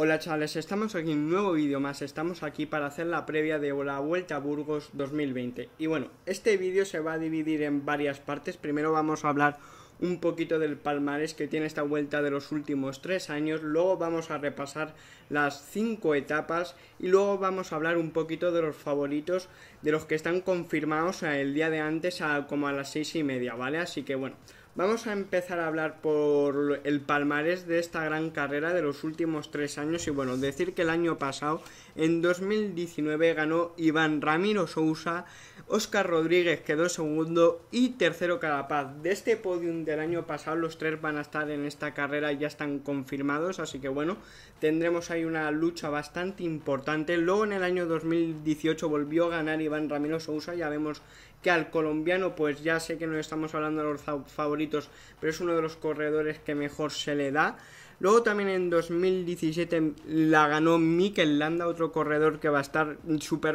Hola chavales, estamos aquí en un nuevo vídeo más, estamos aquí para hacer la previa de la Vuelta a Burgos 2020 Y bueno, este vídeo se va a dividir en varias partes, primero vamos a hablar un poquito del palmarés que tiene esta vuelta de los últimos tres años, luego vamos a repasar las cinco etapas y luego vamos a hablar un poquito de los favoritos, de los que están confirmados eh, el día de antes a como a las seis y media, ¿vale? Así que bueno, Vamos a empezar a hablar por el palmarés de esta gran carrera de los últimos tres años y bueno, decir que el año pasado, en 2019, ganó Iván Ramiro Sousa, Oscar Rodríguez quedó segundo y tercero Carapaz. De este podium del año pasado, los tres van a estar en esta carrera, ya están confirmados, así que bueno, tendremos ahí una lucha bastante importante. Luego en el año 2018 volvió a ganar Iván Ramiro Sousa, ya vemos que al colombiano, pues ya sé que no estamos hablando de los favoritos, pero es uno de los corredores que mejor se le da. Luego también en 2017 la ganó Mikel Landa, otro corredor que va a estar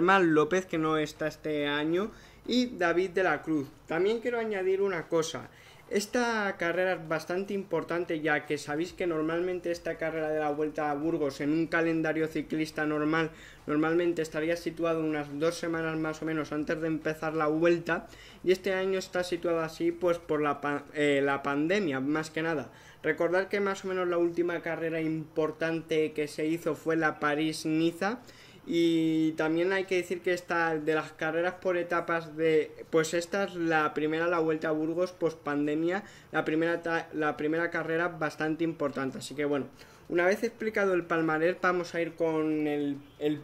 mal López, que no está este año, y David de la Cruz. También quiero añadir una cosa. Esta carrera es bastante importante ya que sabéis que normalmente esta carrera de la Vuelta a Burgos en un calendario ciclista normal normalmente estaría situado unas dos semanas más o menos antes de empezar la Vuelta y este año está situado así pues por la, eh, la pandemia más que nada. Recordad que más o menos la última carrera importante que se hizo fue la París-Niza y también hay que decir que esta de las carreras por etapas de pues esta es la primera la Vuelta a Burgos post pandemia, la primera la primera carrera bastante importante, así que bueno, una vez explicado el palmarés, vamos a ir con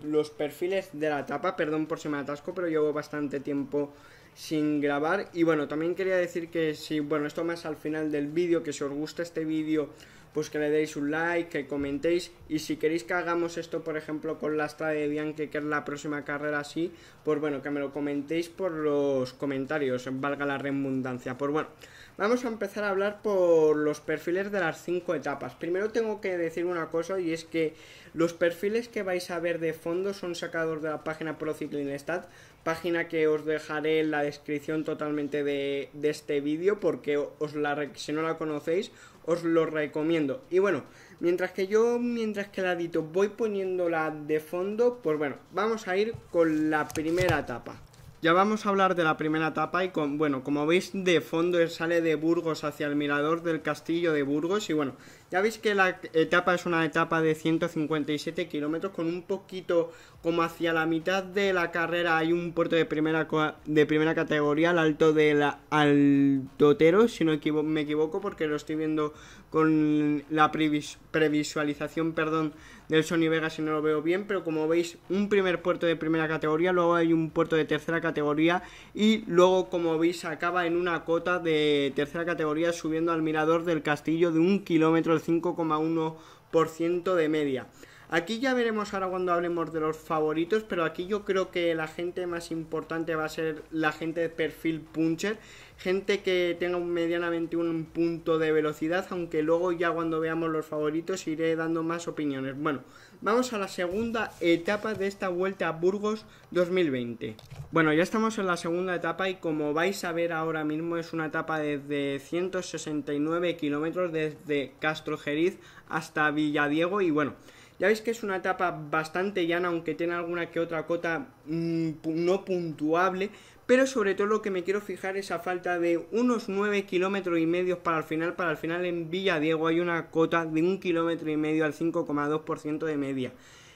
los perfiles de la etapa. Perdón por si me atasco, pero llevo bastante tiempo sin grabar. Y bueno, también quería decir que si, bueno, esto más al final del vídeo, que si os gusta este vídeo pues que le deis un like, que comentéis y si queréis que hagamos esto, por ejemplo, con la estrada de Bianque, que es la próxima carrera así, pues bueno, que me lo comentéis por los comentarios, valga la redundancia. Pues bueno, Vamos a empezar a hablar por los perfiles de las cinco etapas. Primero tengo que decir una cosa y es que los perfiles que vais a ver de fondo son sacados de la página ProCyclingStat, página que os dejaré en la descripción totalmente de, este vídeo porque os la, si no la conocéis os lo recomiendo. Y bueno, mientras que yo, mientras que la dito voy poniéndola de fondo, pues bueno, vamos a ir con la primera etapa. Ya vamos a hablar de la primera etapa y con, bueno, como veis de fondo él sale de Burgos hacia el mirador del castillo de Burgos y bueno, ya veis que la etapa es una etapa de 157 kilómetros con un poquito como hacia la mitad de la carrera hay un puerto de primera, de primera categoría, al alto del Altotero, si no me equivoco porque lo estoy viendo con la previsualización perdón, del Sony Vega si no lo veo bien, pero como veis un primer puerto de primera categoría, luego hay un puerto de tercera categoría y luego como veis acaba en una cota de tercera categoría subiendo al mirador del castillo de un kilómetro el 5,1% de media. Aquí ya veremos ahora cuando hablemos de los favoritos, pero aquí yo creo que la gente más importante va a ser la gente de perfil puncher, gente que tenga medianamente un punto de velocidad, aunque luego ya cuando veamos los favoritos iré dando más opiniones. Bueno, vamos a la segunda etapa de esta vuelta a Burgos 2020. Bueno, ya estamos en la segunda etapa y como vais a ver ahora mismo es una etapa desde 169 kilómetros desde Castrojeriz hasta Villadiego y bueno... Ya veis que es una etapa bastante llana, aunque tiene alguna que otra cota mm, no puntuable, pero sobre todo lo que me quiero fijar es a falta de unos 9 kilómetros y medio para el final, para el final en Villadiego hay una cota de un kilómetro y medio al 5,2% de media.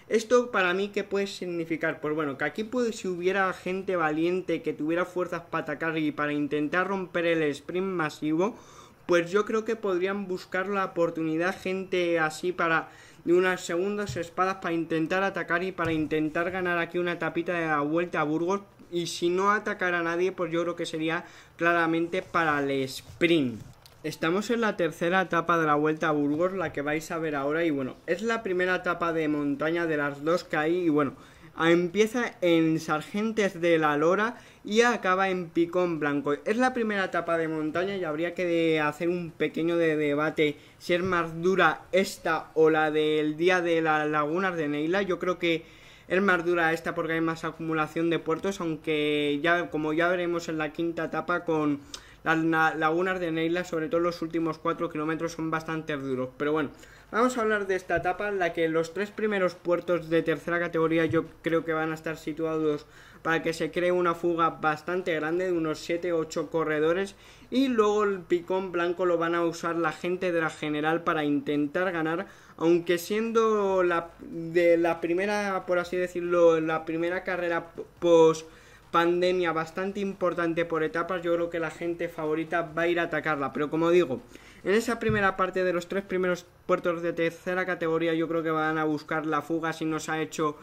Esto para mí, ¿qué puede significar? Pues bueno, que aquí si hubiera gente valiente que tuviera fuerzas para atacar y para intentar romper el sprint masivo, pues yo creo que podrían buscar la oportunidad gente así para de unas segundas espadas para intentar atacar y para intentar ganar aquí una tapita de la vuelta a Burgos. Y si no atacar a nadie, pues yo creo que sería claramente para el sprint. Estamos en la tercera etapa de la Vuelta a Burgos, la que vais a ver ahora. Y bueno, es la primera etapa de montaña de las dos que hay. Y bueno, Empieza en Sargentes de la Lora y acaba en Picón Blanco. Es la primera etapa de montaña y habría que hacer un pequeño debate si es más dura esta o la del Día de las Lagunas de Neila. Yo creo que es más dura esta porque hay más acumulación de puertos, aunque ya como ya veremos en la quinta etapa con las lagunas de Neila, sobre todo los últimos 4 kilómetros, son bastante duros. Pero bueno, vamos a hablar de esta etapa en la que los tres primeros puertos de tercera categoría yo creo que van a estar situados para que se cree una fuga bastante grande de unos 7-8 corredores. Y luego el picón blanco lo van a usar la gente de la general para intentar ganar. Aunque siendo la, de la primera, por así decirlo, la primera carrera post pandemia bastante importante por etapas, yo creo que la gente favorita va a ir a atacarla. Pero como digo, en esa primera parte de los tres primeros puertos de tercera categoría, yo creo que van a buscar la fuga si nos ha hecho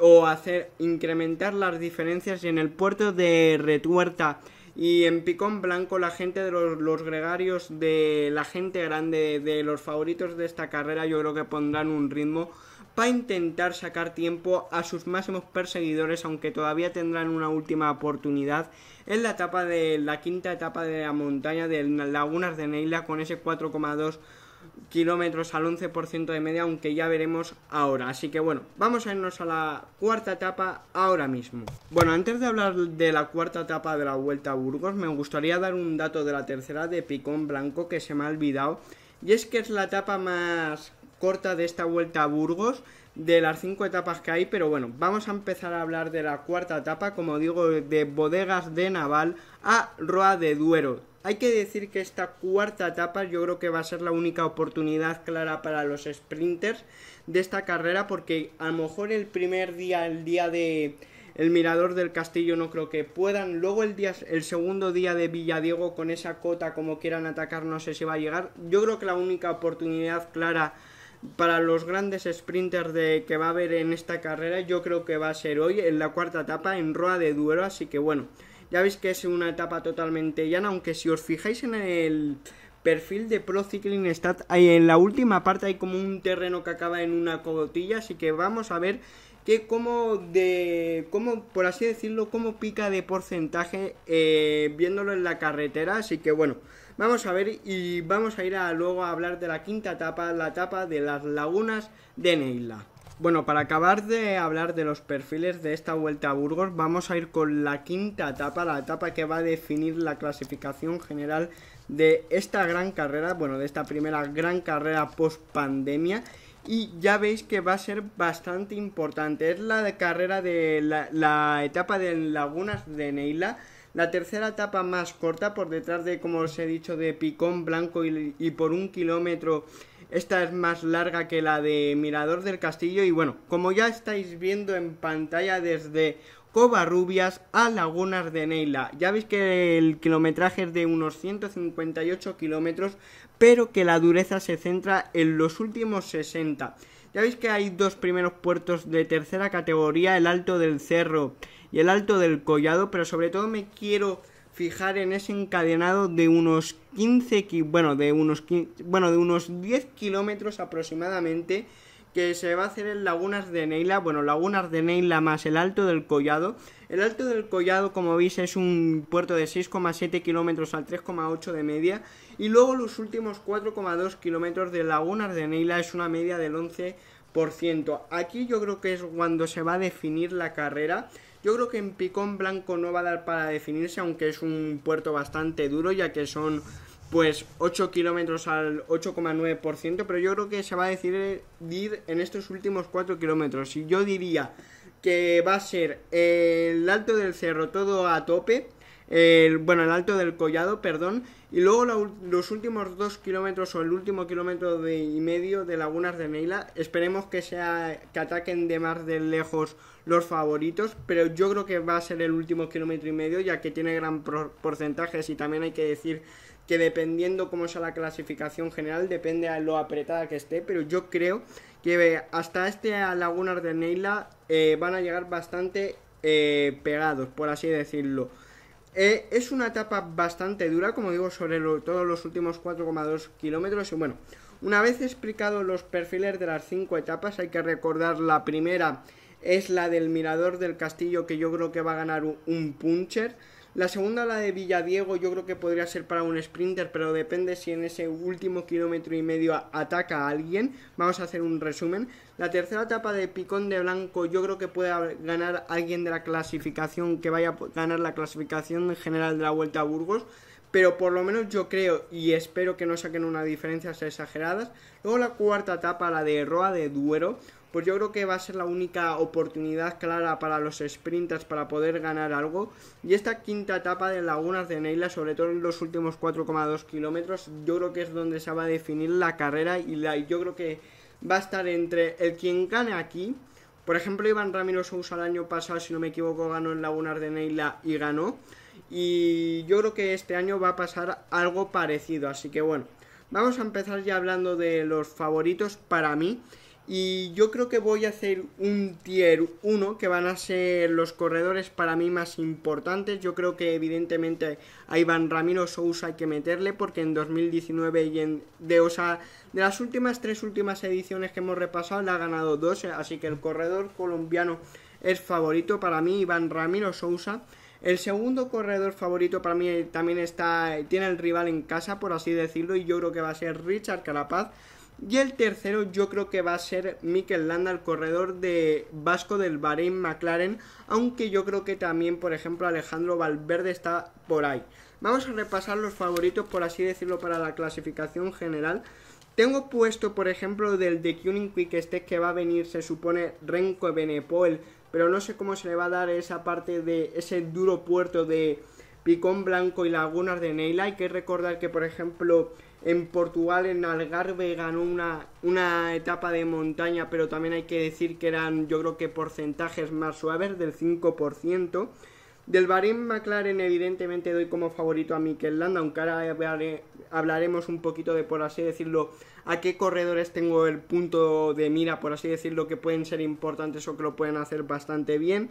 o hacer incrementar las diferencias. Y en el puerto de Retuerta y en Picón Blanco, la gente de los gregarios, de la gente grande, de los favoritos de esta carrera, yo creo que pondrán un ritmo Va a intentar sacar tiempo a sus máximos perseguidores, aunque todavía tendrán una última oportunidad en la etapa de la quinta etapa de la montaña de Lagunas de Neila con ese 4,2 kilómetros al 11% de media, aunque ya veremos ahora. Así que bueno, vamos a irnos a la cuarta etapa ahora mismo. Bueno, antes de hablar de la cuarta etapa de la Vuelta a Burgos, me gustaría dar un dato de la tercera de Picón Blanco que se me ha olvidado. Y es que es la etapa más corta de esta vuelta a Burgos, de las cinco etapas que hay, pero bueno, vamos a empezar a hablar de la cuarta etapa, como digo, de bodegas de Naval a Roa de Duero. Hay que decir que esta cuarta etapa yo creo que va a ser la única oportunidad clara para los sprinters de esta carrera, porque a lo mejor el primer día, el día de el mirador del castillo no creo que puedan. Luego el, día, el segundo día de Villadiego con esa cota como quieran atacar no sé si va a llegar. Yo creo que la única oportunidad clara para los grandes sprinters de, que va a haber en esta carrera. Yo creo que va a ser hoy en la cuarta etapa en Roa de Duero. Así que bueno, ya veis que es una etapa totalmente llana. Aunque si os fijáis en el perfil de Pro Cycling Stat, en la última parte hay como un terreno que acaba en una cogotilla. Así que vamos a ver que como de cómo por así decirlo cómo pica de porcentaje eh, viéndolo en la carretera así que bueno Vamos a ver y vamos a ir a, luego a hablar de la quinta etapa, la etapa de las lagunas de Neila. Bueno, para acabar de hablar de los perfiles de esta vuelta a Burgos, vamos a ir con la quinta etapa, la etapa que va a definir la clasificación general de esta gran carrera, bueno, de esta primera gran carrera post pandemia. Y ya veis que va a ser bastante importante. Es la de carrera de la, la etapa de Lagunas de Neila la tercera etapa más corta, por detrás de, como os he dicho, de Picón Blanco y, por un kilómetro, esta es más larga que la de Mirador del Castillo. Y bueno, como ya estáis viendo en pantalla desde Covarrubias a Lagunas de Neila. Ya veis que el kilometraje es de unos 158 kilómetros, pero que la dureza se centra en los últimos 60. Ya veis que hay dos primeros puertos de tercera categoría, el Alto del Cerro y el alto del collado, pero sobre todo me quiero fijar en ese encadenado de unos 15, bueno, de unos bueno, de unos 10 kilómetros aproximadamente que se va a hacer en Lagunas de Neila, bueno, Lagunas de Neila más el Alto del Collado. El Alto del Collado, como veis, es un puerto de 6,7 kilómetros al 3,8 de media. Y luego los últimos 4,2 kilómetros de Lagunas de Neila es una media del 11%. Aquí yo creo que es cuando se va a definir la carrera. Yo creo que en picón blanco no va a dar para definirse, aunque es un puerto bastante duro, ya que son pues 8 kilómetros al 8,9%, pero yo creo que se va a decidir en estos últimos 4 kilómetros. Y yo diría que va a ser el alto del cerro todo a tope, bueno, el Alto del Collado, perdón, y luego los últimos dos kilómetros o el último kilómetro y medio de Lagunas de Neila. Esperemos que, sea, que ataquen de más de lejos los favoritos, pero yo creo que va a ser el último kilómetro y medio, ya que tiene gran por, porcentajes y también hay que decir que dependiendo cómo sea la clasificación general, depende a lo apretada que esté, pero yo creo que hasta este Lagunas de Neila eh, van a llegar bastante eh, pegados, por así decirlo. Eh, es una etapa bastante dura, como digo, sobre todos los últimos 4,2 kilómetros. Y bueno, una vez explicado los perfiles de las cinco etapas, hay que recordar la primera es la del mirador del castillo, que yo creo que va a ganar un puncher. La segunda, la de Villadiego, yo creo que podría ser para un sprinter, pero depende si en ese último kilómetro y medio ataca a alguien. Vamos a hacer un resumen. La tercera etapa de Picón de Blanco, yo creo que puede ganar alguien de la clasificación, que vaya a ganar la clasificación general de la Vuelta a Burgos pero por lo menos yo creo y espero que no saquen unas diferencias exageradas. Luego la cuarta etapa, la de Roa de Duero pues yo creo que va a ser la única oportunidad clara para los sprinters para poder ganar algo. Y esta quinta etapa de Lagunas de Neila, sobre todo en los últimos 4,2 kilómetros, yo creo que es donde se va a definir la carrera y la, yo creo que va a estar entre el quien gane aquí. Por ejemplo, Iván Ramiro Sousa el año pasado, si no me equivoco, ganó en Lagunas de Neila y ganó. Y yo creo que este año va a pasar algo parecido. Así que bueno, vamos a empezar ya hablando de los favoritos para mí. Y yo creo que voy a hacer un tier 1 que van a ser los corredores para mí más importantes. Yo creo que evidentemente a Iván Ramiro Sousa hay que meterle porque en 2019 y en de, de las últimas tres últimas ediciones que hemos repasado le ha ganado dos. Así que el corredor colombiano es favorito para mí, Iván Ramiro Sousa. El segundo corredor favorito para mí eh, también está, tiene el rival en casa, por así decirlo, y yo creo que va a ser Richard Carapaz y el tercero yo creo que va a ser Mikel Landa, el corredor de Vasco del Bahrein McLaren, aunque yo creo que también, por ejemplo, Alejandro Valverde está por ahí. Vamos a repasar los favoritos, por así decirlo, para la clasificación general. Tengo puesto, por ejemplo, del de Cunning Quick este que va a venir, se supone, Renko Benepoel, pero no sé cómo se le va a dar esa parte de ese duro puerto de Picón Blanco y Lagunas de Neila. Hay que recordar que, por ejemplo, en Portugal, en Algarve, ganó una, una etapa de montaña, pero también hay que decir que eran, yo creo que porcentajes más suaves, del 5%. Del barén McLaren, evidentemente doy como favorito a Mikel Landa, aunque ahora hablaremos un poquito de, por así decirlo, a qué corredores tengo el punto de mira, por así decirlo, que pueden ser importantes o que lo pueden hacer bastante bien.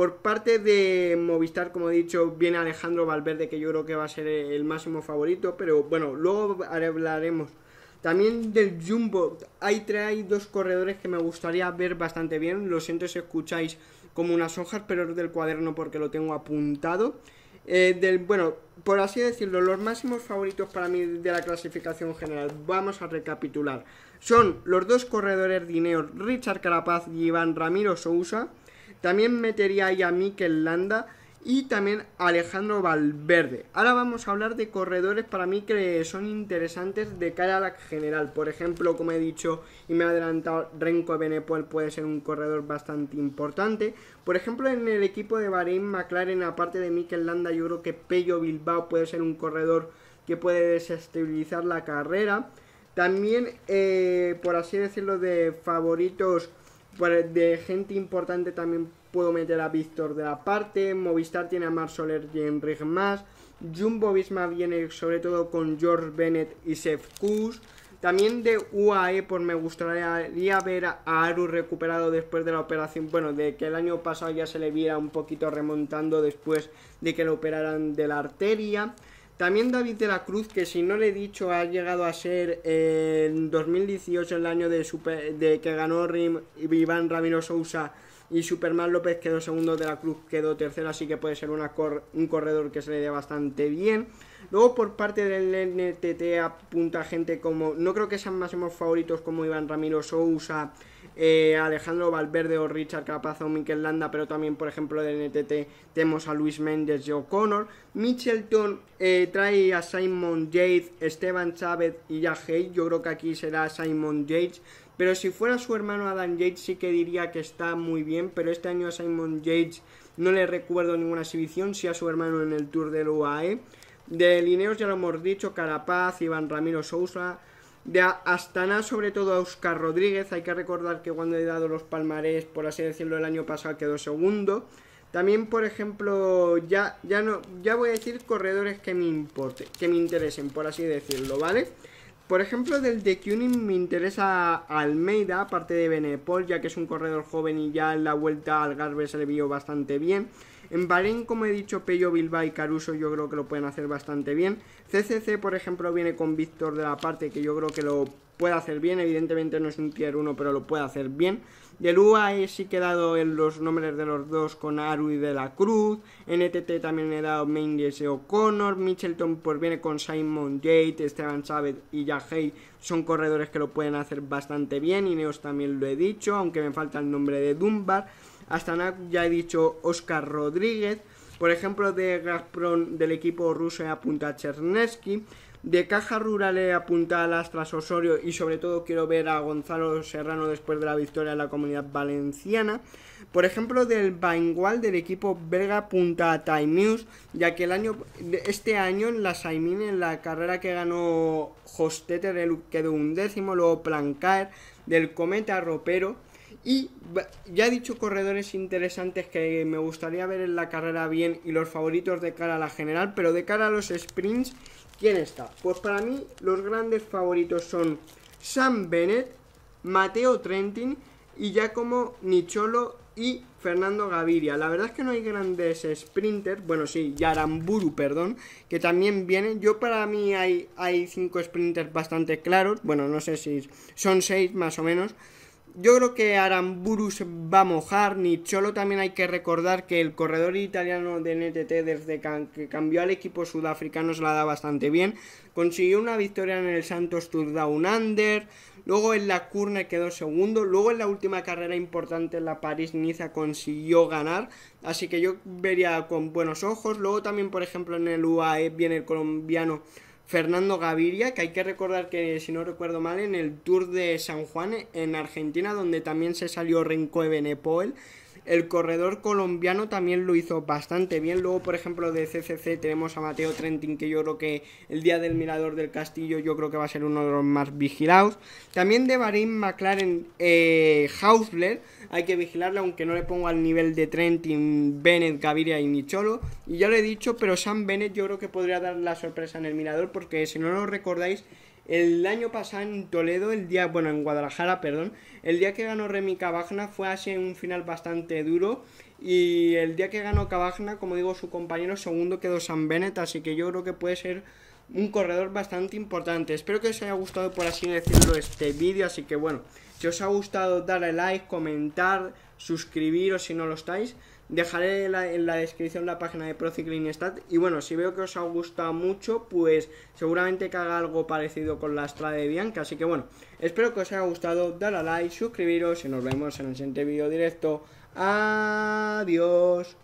Por parte de Movistar, como he dicho, viene Alejandro Valverde, que yo creo que va a ser el máximo favorito, pero bueno, luego hablaremos. También del Jumbo, hay, hay dos corredores que me gustaría ver bastante bien. Lo siento si escucháis como unas hojas, pero es del cuaderno porque lo tengo apuntado. Eh, del, bueno, por así decirlo, los máximos favoritos para mí de la clasificación general, vamos a recapitular, son los dos corredores dinero Richard Carapaz y Iván Ramiro Sousa. También metería ahí a Mikel Landa y también Alejandro Valverde. Ahora vamos a hablar de corredores para mí que son interesantes de cara a la general. Por ejemplo, como he dicho y me he adelantado, Renko Benepoel puede ser un corredor bastante importante. Por ejemplo, en el equipo de Bahrein McLaren, aparte de Mikel Landa, yo creo que Pello Bilbao puede ser un corredor que puede desestabilizar la carrera. También, eh, por así decirlo, de favoritos de gente importante también puedo meter a Víctor de la parte. Movistar tiene a Mar Soler y Enrique más. Jumbo Visma viene sobre todo con George Bennett y Sef Kuss. También de UAE, pues me gustaría ver a Aru recuperado después de la operación. Bueno, de que el año pasado ya se le viera un poquito remontando después de que lo operaran de la arteria. También David de la Cruz, que si no le he dicho, ha llegado a ser eh, en 2018 el año de, de que ganó Rim, Iván Ramiro Sousa y Superman López quedó segundo, de la Cruz quedó tercero, así que puede ser un corredor que se le dé bastante bien. Luego por parte del NTT apunta gente como, no creo que sean máximos favoritos como Iván Ramiro Sousa eh, Alejandro Valverde o Richard Capaz o Mikel Landa, pero también, por ejemplo, del NTT tenemos a Luis Méndez y O'Connor. Mitchelton eh, trae a Simon Yates, Esteban Chávez y ya Hay. Yo creo que aquí será Simon Yates. Pero si fuera su hermano Adam Yates, sí que diría que está muy bien. Pero este año a Simon Yates no le recuerdo ninguna exhibición, Si a su hermano en el Tour del UAE. De Lineos ya lo hemos dicho, Carapaz, Iván Ramiro Sousa, de Astana, sobre todo a Oscar Rodríguez. Hay que recordar que cuando he dado los palmarés, por así decirlo, el año pasado quedó segundo. También, por ejemplo, ya, ya, no, ya voy a decir corredores que me importe, que me interesen, por así decirlo, ¿vale? Por ejemplo, del de Cunning me interesa Almeida, aparte de Benepol, ya que es un corredor joven y ya en la vuelta al Garve se le vio bastante bien. En Bahrein, como he dicho, Pello Bilbao y Caruso yo creo que lo pueden hacer bastante bien. CCC, por ejemplo, viene con Víctor de la parte que yo creo que lo puede hacer bien. Evidentemente no es un tier 1, pero lo puede hacer bien. Del UAE sí que he dado en los nombres de los dos con Aru y de la Cruz. NTT también he dado Mendes y O'Connor. Mitchelton pues viene con Simon Yates, Esteban Chávez y Yahei. Son corredores que lo pueden hacer bastante bien. Ineos también lo he dicho, aunque me falta el nombre de Dunbar hasta ahora ya he dicho, Oscar Rodríguez. Por ejemplo, de Gazprom del equipo ruso apunta a Chernesky. De Caja Rural apunta a Lastras Osorio y sobre todo quiero ver a Gonzalo Serrano después de la victoria de la comunidad valenciana. Por ejemplo, del Baingual del equipo belga apunta a Time News, ya que el año, este año en la Saimine, en la carrera que ganó Hosteter, quedó un décimo, luego Plancaer, del Cometa Ropero y ya he dicho corredores interesantes que me gustaría ver en la carrera bien y los favoritos de cara a la general, pero de cara a los sprints, ¿quién está? Pues para mí los grandes favoritos son Sam Bennett, Mateo Trentin y Giacomo Nicholo y Fernando Gaviria. La verdad es que no hay grandes sprinters, bueno sí, Yaramburu, perdón, que también vienen. Yo para mí hay, hay cinco sprinters bastante claros, bueno, no sé si son seis más o menos yo creo que Aramburu va a mojar. Nicholo también hay que recordar que el corredor italiano de NTT, desde que cambió al equipo sudafricano, se la da bastante bien. Consiguió una victoria en el Santos Tour Down Under. Luego en la Curne quedó segundo. Luego en la última carrera importante en la París-Niza consiguió ganar. Así que yo vería con buenos ojos. Luego también, por ejemplo, en el UAE viene el colombiano. Fernando Gaviria, que hay que recordar que, si no recuerdo mal, en el Tour de San Juan en Argentina, donde también se salió Renko Ebenepoel, el corredor colombiano también lo hizo bastante bien. Luego, por ejemplo, de CCC tenemos a Mateo Trentin, que yo creo que el día del Mirador del Castillo yo creo que va a ser uno de los más vigilados. También de Bahrein McLaren eh, Hausler, hay que vigilarle, aunque no le pongo al nivel de Trentin, Bennett, Gaviria y Nicholo. Y ya lo he dicho, pero Sam Bennett yo creo que podría dar la sorpresa en el Mirador, porque si no lo recordáis, el año pasado en Toledo, el día, bueno, en Guadalajara, perdón, el día que ganó Remy Cavagna fue así un final bastante duro y el día que ganó Cavagna, como digo, su compañero segundo quedó San Benet, así que yo creo que puede ser un corredor bastante importante. Espero que os haya gustado, por así decirlo, este vídeo, así que bueno, si os ha gustado darle like, comentar, suscribiros si no lo estáis. Dejaré en la, descripción la página de Procycling Stat. Y bueno, si veo que os ha gustado mucho, pues seguramente que haga algo parecido con la Estrada de Bianca. Así que bueno, espero que os haya gustado. dar a like, suscribiros y nos vemos en el siguiente vídeo directo. Adiós.